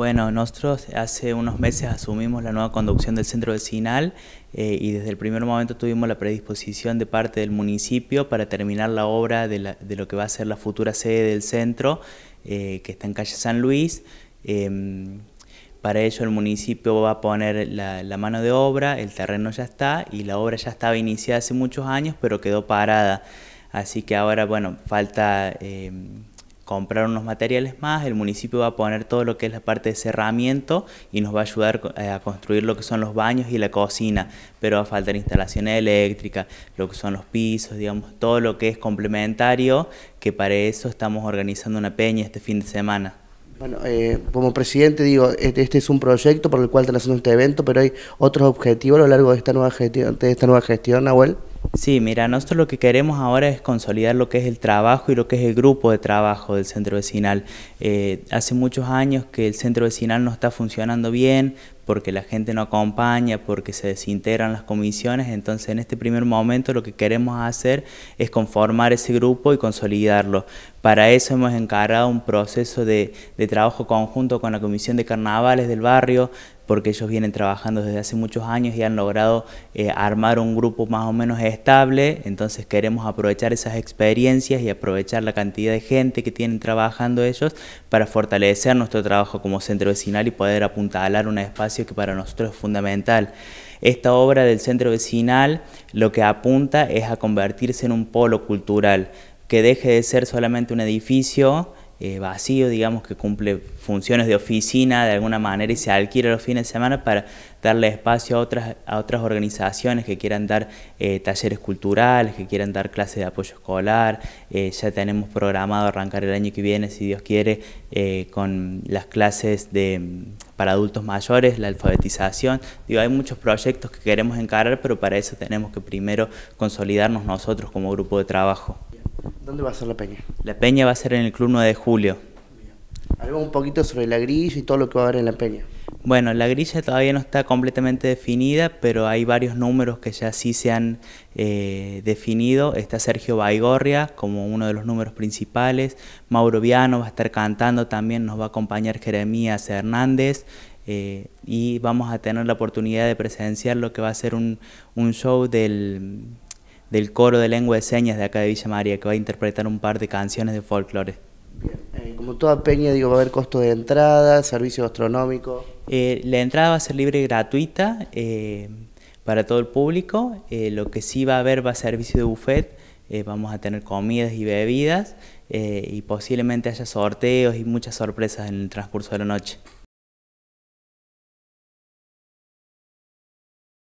Bueno, nosotros hace unos meses asumimos la nueva conducción del centro vecinal eh, y desde el primer momento tuvimos la predisposición de parte del municipio para terminar la obra de, lo que va a ser la futura sede del centro, eh, que está en calle San Luis. Em, para ello el municipio va a poner la, la, mano de obra, el terreno ya está y la obra ya estaba iniciada hace muchos años pero quedó parada. Así que ahora, bueno, falta em, comprar unos materiales más, el municipio va a poner todo lo que es la parte de cerramiento y nos va a ayudar eh, a construir lo que son los baños y la cocina, pero va a faltar instalación eléctrica, lo que son los pisos, digamos, todo lo que es complementario, que para eso estamos organizando una peña este fin de semana. Bueno, eh, como presidente digo, este, este, es un proyecto por el cual están haciendo este evento, pero hay otros objetivos a lo largo de esta nueva gestión, de esta nueva gestión, Nahuel. Sí, mira, nosotros lo que queremos ahora es consolidar lo que es el trabajo y lo que es el grupo de trabajo del centro vecinal. Eh, hace muchos años que el centro vecinal no está funcionando bien, porque la gente no acompaña, porque se desintegran las comisiones. Entonces, en este primer momento lo que queremos hacer es conformar ese grupo y consolidarlo. Para eso hemos encargado un proceso de, trabajo conjunto con la Comisión de Carnavales del barrio, porque ellos vienen trabajando desde hace muchos años y han logrado eh, armar un grupo más o menos estable, entonces queremos aprovechar esas experiencias y aprovechar la cantidad de gente que tienen trabajando ellos para fortalecer nuestro trabajo como centro vecinal y poder apuntalar un espacio que para nosotros es fundamental. Esta obra del centro vecinal lo que apunta es a convertirse en un polo cultural, que deje de ser solamente un edificio eh, vacío, digamos, que cumple funciones de oficina de alguna manera y se alquila los fines de semana para darle espacio a otras, a otras organizaciones que quieran dar eh, talleres culturales, que quieran dar clases de apoyo escolar. Eh, ya tenemos programado arrancar el año que viene, si Dios quiere, con las clases de, mm, para adultos mayores, la alfabetización. Digo, hay muchos proyectos que queremos encarar, pero para eso tenemos que primero consolidarnos nosotros como grupo de trabajo. ¿Dónde va a ser la peña? La peña va a ser en el Club 9 de Julio. Hablemos un poquito sobre la grilla y todo lo que va a haber en la peña. Bueno, la grilla todavía no está completamente definida, pero hay varios números que ya sí se han eh, definido. Está Sergio Baigorria como uno de los números principales. Mauro Viano va a estar cantando también, nos va a acompañar Jeremías Hernández. Eh, y vamos a tener la oportunidad de presenciar lo que va a ser un show del del coro de lengua de señas de acá de Villa María, que va a interpretar un par de canciones de folclore. Eh, como toda peña, digo, va a haber costo de entrada, servicio gastronómico. Eh, la entrada va a ser libre y gratuita eh, para todo el público. Eh, lo que sí va a haber va a ser servicio de buffet. vamos a tener comidas y bebidas y posiblemente haya sorteos y muchas sorpresas en el transcurso de la noche.